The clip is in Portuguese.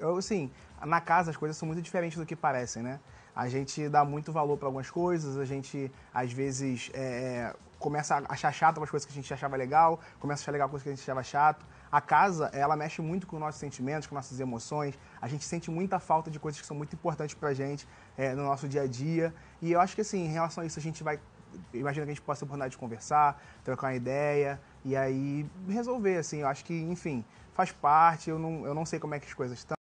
Eu, assim, na casa as coisas são muito diferentes do que parecem, né? A gente dá muito valor para algumas coisas, a gente às vezes é, é começa a achar chato algumas coisas que a gente achava legal, começa a achar legal coisas que a gente achava chato. A casa, ela mexe muito com nossos sentimentos, com nossas emoções. A gente sente muita falta de coisas que são muito importantes pra gente é, no nosso dia a dia. E eu acho que, assim, em relação a isso, a gente vai. Imagino que a gente possa ter oportunidade de conversar, trocar uma ideia, e aí resolver, assim, eu acho que, enfim, faz parte, eu não, eu não sei como é que as coisas estão.